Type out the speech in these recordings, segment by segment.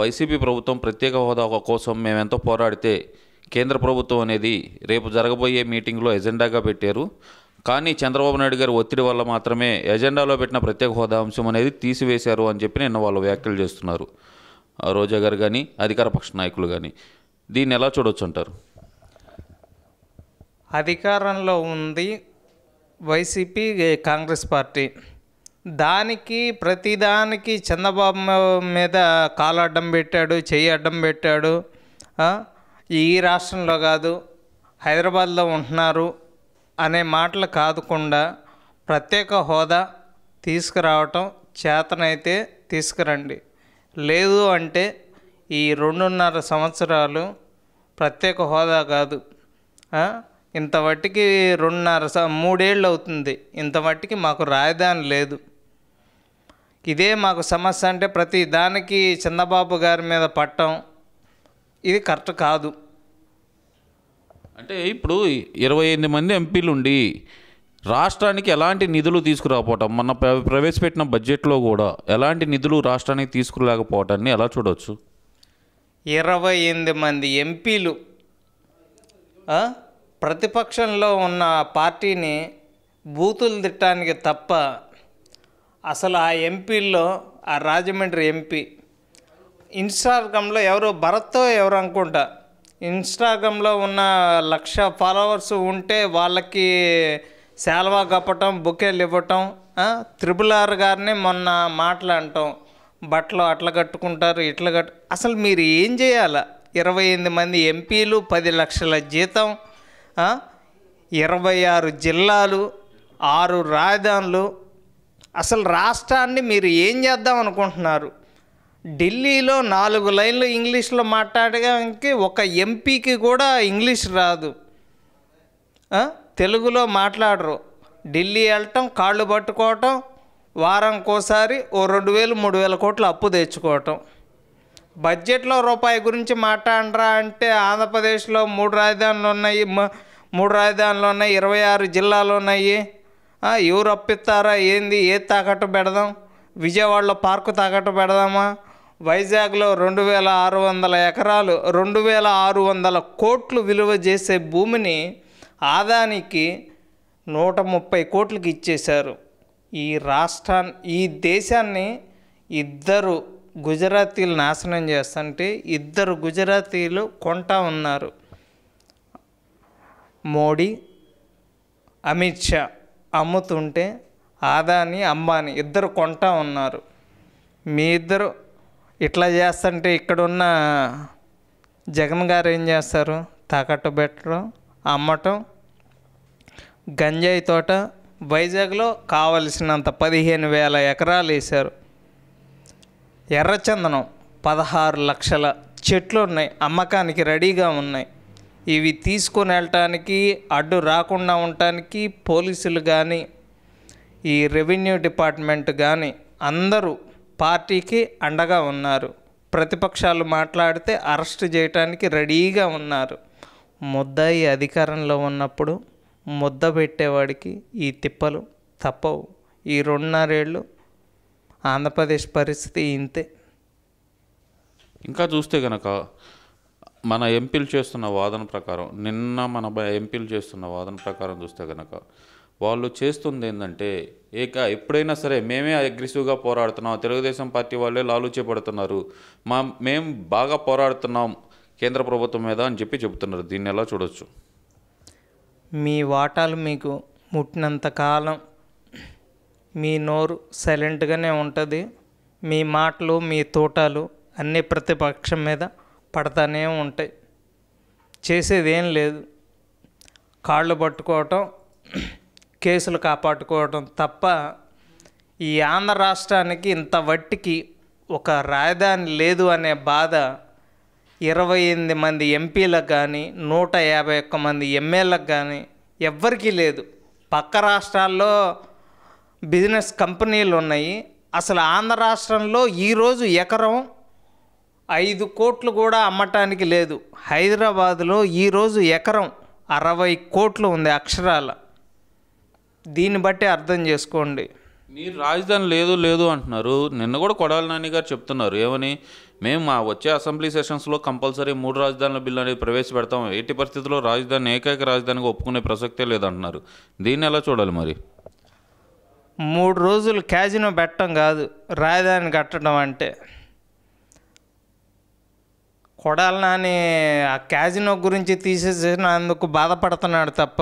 YCP ప్రభుత్వం ప్రత్యేక హోదా కోసం మేమెంతో పోరాడితే కేంద్ర ప్రభుత్వం అనేది రేపు జరగబోయే మీటింగ్లో ఎజెండాగా పెట్టారు కానీ చంద్రబాబు నాయుడు గారి ఒత్తిడి వల్ల మాత్రమే ఎజెండాలో పెట్టిన ప్రత్యేక హోదా అంశం అనేది తీసివేశారు అని చెప్పి నిన్న వాళ్ళు వ్యాఖ్యలు చేస్తున్నారు రోజా గారు కానీ అధికార పక్ష నాయకులు కానీ దీన్ని ఎలా చూడొచ్చు అంటారు అధికారంలో ఉంది వైసీపీ కాంగ్రెస్ పార్టీ దానికి ప్రతిదానికి చంద్రబాబు మీద కాలు అడ్డం పెట్టాడు చెయ్యి అడ్డం పెట్టాడు ఈ రాష్ట్రంలో కాదు హైదరాబాద్లో ఉంటున్నారు అనే మాటలు కాదుకుండా ప్రత్యేక హోదా తీసుకురావటం చేతనైతే తీసుకురండి లేదు అంటే ఈ రెండున్నర సంవత్సరాలు ప్రత్యేక హోదా కాదు ఇంతవట్టికి రెండున్నర మూడేళ్ళు అవుతుంది ఇంతవట్టికి మాకు రాజధాని లేదు ఇదే మాకు సమస్య అంటే ప్రతి దానికి చంద్రబాబు గారి మీద పట్టం ఇది కరెక్ట్ కాదు అంటే ఇప్పుడు ఇరవై ఎనిమిది మంది ఎంపీలు ఉండి రాష్ట్రానికి ఎలాంటి నిధులు తీసుకురాకపోవటం మన ప్రవేశపెట్టిన బడ్జెట్లో కూడా ఎలాంటి నిధులు రాష్ట్రానికి తీసుకురాకపోవటాన్ని ఎలా చూడవచ్చు ఇరవై ఎనిమిది మంది ఎంపీలు ప్రతిపక్షంలో ఉన్న పార్టీని బూతులు తిట్టడానికి తప్ప అసలు ఆ ఎంపీల్లో ఆ రాజమండ్రి ఎంపీ ఇన్స్టాగ్రామ్లో ఎవరో భరత్తో ఎవరు అనుకుంటా ఇన్స్టాగ్రామ్లో ఉన్న లక్ష ఫాలోవర్స్ ఉంటే వాళ్ళకి సేల్వా కప్పటం బుకేలు ఇవ్వటం త్రిబుల్ ఆర్ గారిని మొన్న మాట్లాడటం బట్టలు అట్లా కట్టుకుంటారు ఇట్లా కట్టు అసలు మీరు ఏం చేయాలి ఇరవై ఎనిమిది మంది ఎంపీలు పది లక్షల జీతం ఇరవై ఆరు జిల్లాలు ఆరు రాజధానులు అసలు రాష్ట్రాన్ని మీరు ఏం చేద్దాం అనుకుంటున్నారు ఢిల్లీలో నాలుగు లైన్లు ఇంగ్లీష్లో మాట్లాడడానికి ఒక ఎంపీకి కూడా ఇంగ్లీష్ రాదు తెలుగులో మాట్లాడరు ఢిల్లీ వెళ్ళటం కాళ్ళు పట్టుకోవటం వారంకోసారి ఓ రెండు వేలు మూడు వేల కోట్లు అప్పు తెచ్చుకోవటం బడ్జెట్లో రూపాయి గురించి మాట్లాడరా అంటే ఆంధ్రప్రదేశ్లో మూడు రాజధానులు ఉన్నాయి మూడు రాజధానులు ఉన్నాయి ఇరవై ఆరు జిల్లాలు ఉన్నాయి ఎవరు అప్పిస్తారా ఏంది ఏ తాకట్టు పెడదాం విజయవాడలో పార్కు తాకట్టు పెడదామా వైజాగ్లో రెండు వేల ఆరు వందల ఎకరాలు రెండు వేల ఆరు వందల కోట్లు విలువ చేసే భూమిని ఆదానికి నూట ముప్పై కోట్లకి ఇచ్చేశారు ఈ రాష్ట్రాన్ని ఈ దేశాన్ని ఇద్దరు గుజరాతీలు నాశనం చేస్తుంటే ఇద్దరు గుజరాతీలు కొంట ఉన్నారు మోడీ అమిత్ షా అమ్ముతుంటే ఆదాని అంబానీ ఇద్దరు కొంటా ఉన్నారు మీ ఇద్దరు ఇట్లా చేస్తుంటే ఇక్కడున్న జగన్ గారు ఏం చేస్తారు తాకట్టు పెట్టడం అమ్మటం గంజాయి తోట వైజాగ్లో కావలసినంత పదిహేను వేల ఎకరాలు వేశారు ఎర్రచందనం పదహారు లక్షల చెట్లు ఉన్నాయి అమ్మకానికి రెడీగా ఉన్నాయి ఇవి తీసుకొని వెళ్ళటానికి అడ్డు రాకుండా ఉండటానికి పోలీసులు కానీ ఈ రెవెన్యూ డిపార్ట్మెంట్ కానీ అందరూ పార్టీకి అండగా ఉన్నారు ప్రతిపక్షాలు మాట్లాడితే అరెస్ట్ చేయటానికి రెడీగా ఉన్నారు ముద్దాయి అధికారంలో ఉన్నప్పుడు ముద్ద పెట్టేవాడికి ఈ తిప్పలు తప్పవు ఈ రెండున్నరేళ్ళు ఆంధ్రప్రదేశ్ పరిస్థితి ఇంతే ఇంకా చూస్తే కనుక మన ఎంపీలు చేస్తున్న వాదన ప్రకారం నిన్న మన ఎంపీలు చేస్తున్న వాదన ప్రకారం చూస్తే కనుక వాళ్ళు చేస్తుంది ఏంటంటే ఏక ఎప్పుడైనా సరే మేమే అగ్రెసివ్గా పోరాడుతున్నాం తెలుగుదేశం పార్టీ వాళ్ళే లాలూచేపడుతున్నారు మా మేము బాగా పోరాడుతున్నాం కేంద్ర ప్రభుత్వం మీద అని చెప్పి చెబుతున్నారు దీన్ని ఎలా చూడొచ్చు మీ వాటాలు మీకు ముట్టినంత కాలం మీ నోరు సైలెంట్గానే ఉంటుంది మీ మాటలు మీ తోటాలు అన్ని ప్రతిపక్షం మీద పడతానే ఉంటాయి చేసేదేం లేదు కాళ్ళు పట్టుకోవటం కేసులు కాపాడుకోవటం తప్ప ఈ ఆంధ్ర రాష్ట్రానికి ఇంత వట్టికి ఒక రాజధాని లేదు అనే బాధ ఇరవై ఎనిమిది మంది ఎంపీలకు కానీ నూట యాభై ఒక్క మంది ఎమ్మెల్యేలకు కానీ ఎవ్వరికీ లేదు పక్క రాష్ట్రాల్లో బిజినెస్ కంపెనీలు ఉన్నాయి అసలు ఆంధ్ర రాష్ట్రంలో ఈరోజు ఎకరం ఐదు కోట్లు కూడా అమ్మటానికి లేదు హైదరాబాదులో ఈరోజు ఎకరం అరవై కోట్లు ఉంది అక్షరాల దీన్ని బట్టి అర్థం చేసుకోండి మీరు రాజధాని లేదు లేదు అంటున్నారు నిన్న కూడా కొడాలి నాని గారు చెప్తున్నారు ఏమని మేము మా వచ్చే అసెంబ్లీ సెషన్స్లో కంపల్సరీ మూడు రాజధానుల బిల్లు అనేది ప్రవేశపెడతాం ఎట్టి పరిస్థితుల్లో రాజధాని ఏకైక రాజధానిగా ఒప్పుకునే ప్రసక్తే లేదంటున్నారు దీన్ని ఎలా చూడాలి మరి మూడు రోజులు క్యాజినో పెట్టడం కాదు రాజధాని కట్టడం అంటే కొడాల నాని ఆ క్యాజినో గురించి తీసేసినందుకు బాధపడుతున్నాడు తప్ప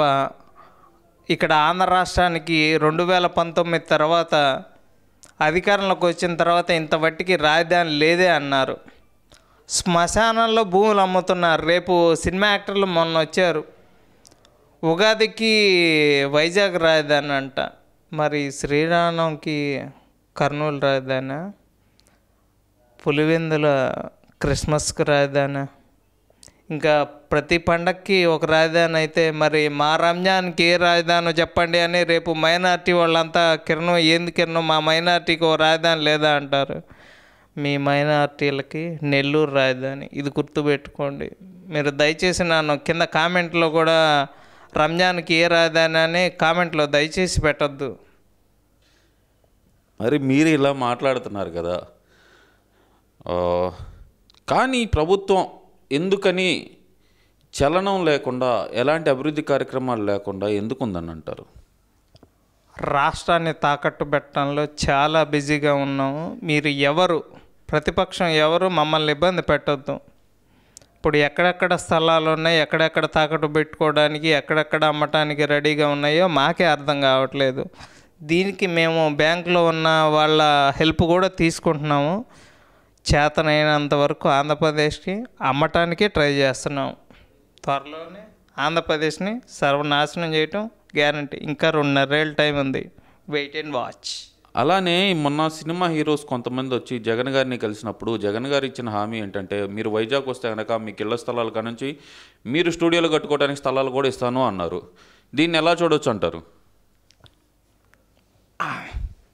ఇక్కడ ఆంధ్ర రాష్ట్రానికి రెండు వేల పంతొమ్మిది తర్వాత అధికారంలోకి వచ్చిన తర్వాత ఇంత వట్టికి రాజధాని లేదే అన్నారు శ్మశానంలో భూములు అమ్ముతున్నారు రేపు సినిమా యాక్టర్లు మొన్న వచ్చారు ఉగాదికి వైజాగ్ రాజధాని అంట మరి శ్రీరామంకి కర్నూలు రాజధాని పులివెందుల క్రిస్మస్కి రాజధాని ఇంకా ప్రతి పండక్కి ఒక రాజధాని అయితే మరి మా రంజాన్కి ఏ రాజధానో చెప్పండి అని రేపు మైనార్టీ వాళ్ళంతా కిరణం ఏంది కిరణం మా మైనార్టీకి ఓ రాజధాని లేదా అంటారు మీ మైనార్టీలకి నెల్లూరు రాజధాని ఇది గుర్తుపెట్టుకోండి మీరు దయచేసి నన్ను కింద కామెంట్లో కూడా రంజాన్కి ఏ రాజధాని అని కామెంట్లో దయచేసి పెట్టద్దు మరి మీరు ఇలా మాట్లాడుతున్నారు కదా కానీ ప్రభుత్వం ఎందుకని చలనం లేకుండా ఎలాంటి అభివృద్ధి కార్యక్రమాలు లేకుండా ఎందుకుందని అంటారు రాష్ట్రాన్ని తాకట్టు పెట్టడంలో చాలా బిజీగా ఉన్నాము మీరు ఎవరు ప్రతిపక్షం ఎవరు మమ్మల్ని ఇబ్బంది పెట్టొద్దు ఇప్పుడు ఎక్కడెక్కడ స్థలాలు ఉన్నాయి ఎక్కడెక్కడ తాకట్టు పెట్టుకోవడానికి ఎక్కడెక్కడ అమ్మటానికి రెడీగా ఉన్నాయో మాకే అర్థం కావట్లేదు దీనికి మేము బ్యాంకులో ఉన్న వాళ్ళ హెల్ప్ కూడా తీసుకుంటున్నాము చేతనైనంత వరకు ఆంధ్రప్రదేశ్కి అమ్మటానికి ట్రై చేస్తున్నాం త్వరలోనే ఆంధ్రప్రదేశ్ని సర్వనాశనం చేయటం గ్యారంటీ ఇంకా రెండున్నరేళ్ళ టైం ఉంది వెయిట్ అండ్ వాచ్ అలానే మొన్న సినిమా హీరోస్ కొంతమంది వచ్చి జగన్ గారిని కలిసినప్పుడు జగన్ గారు ఇచ్చిన హామీ ఏంటంటే మీరు వైజాగ్ వస్తే కనుక మీకు ఇళ్ల స్థలాలు నుంచి మీరు స్టూడియోలు కట్టుకోవడానికి స్థలాలు కూడా ఇస్తాను అన్నారు దీన్ని ఎలా చూడొచ్చు అంటారు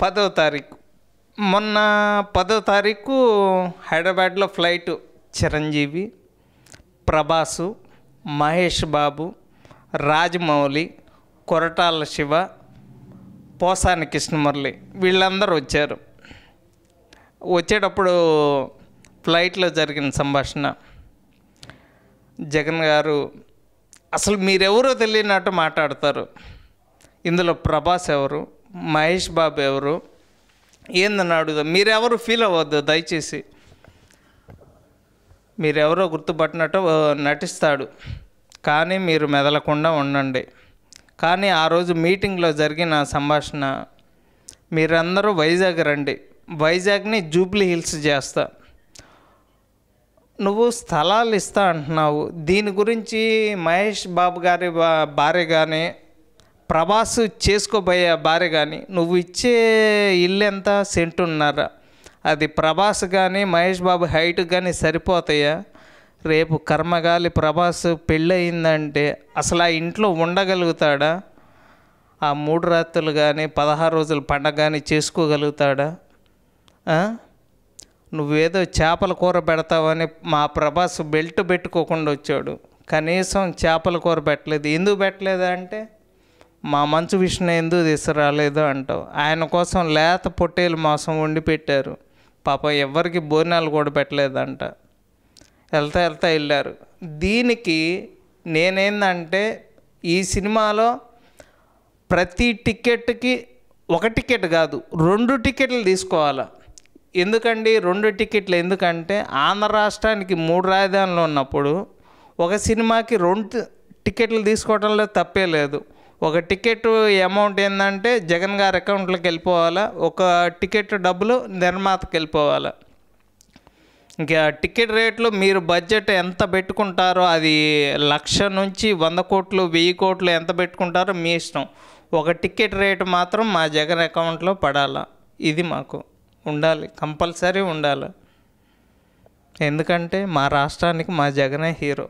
పదో తారీఖు మొన్న పదో తారీఖు హైదరాబాద్లో ఫ్లైటు చిరంజీవి ప్రభాసు మహేష్ బాబు రాజమౌళి కొరటాల శివ పోసాని కృష్ణమురళి వీళ్ళందరూ వచ్చారు వచ్చేటప్పుడు ఫ్లైట్లో జరిగిన సంభాషణ జగన్ గారు అసలు మీరెవరో తెలియనట్టు మాట్లాడతారు ఇందులో ప్రభాస్ ఎవరు మహేష్ బాబు ఎవరు ఏందని అడుగుదాం మీరెవరు ఫీల్ అవ్వద్దు దయచేసి మీరెవరో గుర్తుపట్టినట్టు నటిస్తాడు కానీ మీరు మెదలకుండా ఉండండి కానీ ఆ రోజు మీటింగ్లో జరిగిన సంభాషణ మీరందరూ వైజాగ్ రండి వైజాగ్ని జూబ్లీ హిల్స్ చేస్తా నువ్వు స్థలాలు ఇస్తా అంటున్నావు దీని గురించి మహేష్ బాబు గారి భార్య కానీ ప్రభాస్ చేసుకోబోయే భార్య కానీ నువ్వు ఇచ్చే ఇల్లు ఎంత సెంటున్నారా అది ప్రభాస్ కానీ మహేష్ బాబు హైట్ కానీ సరిపోతాయా రేపు కర్మగాలి ప్రభాస్ పెళ్ళయిందంటే అసలు ఆ ఇంట్లో ఉండగలుగుతాడా ఆ మూడు రాత్రులు కానీ పదహారు రోజులు పండగ కానీ చేసుకోగలుగుతాడా నువ్వేదో చేపల కూర పెడతావని మా ప్రభాస్ బెల్ట్ పెట్టుకోకుండా వచ్చాడు కనీసం చేపల కూర పెట్టలేదు ఎందుకు పెట్టలేదు అంటే మా మంచు ఎందుకు ఎందు తీసుకురాలేదు అంటావు ఆయన కోసం లేత పొట్టేలు మాసం వండి పెట్టారు పాప ఎవరికి బోనాలు కూడా పెట్టలేదంట వెళ్తా వెళ్తా వెళ్ళారు దీనికి నేనేందంటే ఈ సినిమాలో ప్రతి టికెట్కి ఒక టికెట్ కాదు రెండు టికెట్లు తీసుకోవాలి ఎందుకండి రెండు టికెట్లు ఎందుకంటే ఆంధ్ర రాష్ట్రానికి మూడు రాజధానులు ఉన్నప్పుడు ఒక సినిమాకి రెండు టికెట్లు తీసుకోవడంలో తప్పే లేదు ఒక టికెట్ అమౌంట్ ఏంటంటే జగన్ గారి అకౌంట్లోకి వెళ్ళిపోవాలా ఒక టికెట్ డబ్బులు నిర్మాతకి వెళ్ళిపోవాలా ఇంకా టికెట్ రేట్లు మీరు బడ్జెట్ ఎంత పెట్టుకుంటారో అది లక్ష నుంచి వంద కోట్లు వెయ్యి కోట్లు ఎంత పెట్టుకుంటారో మీ ఇష్టం ఒక టికెట్ రేటు మాత్రం మా జగన్ అకౌంట్లో పడాలా ఇది మాకు ఉండాలి కంపల్సరీ ఉండాలి ఎందుకంటే మా రాష్ట్రానికి మా జగనే హీరో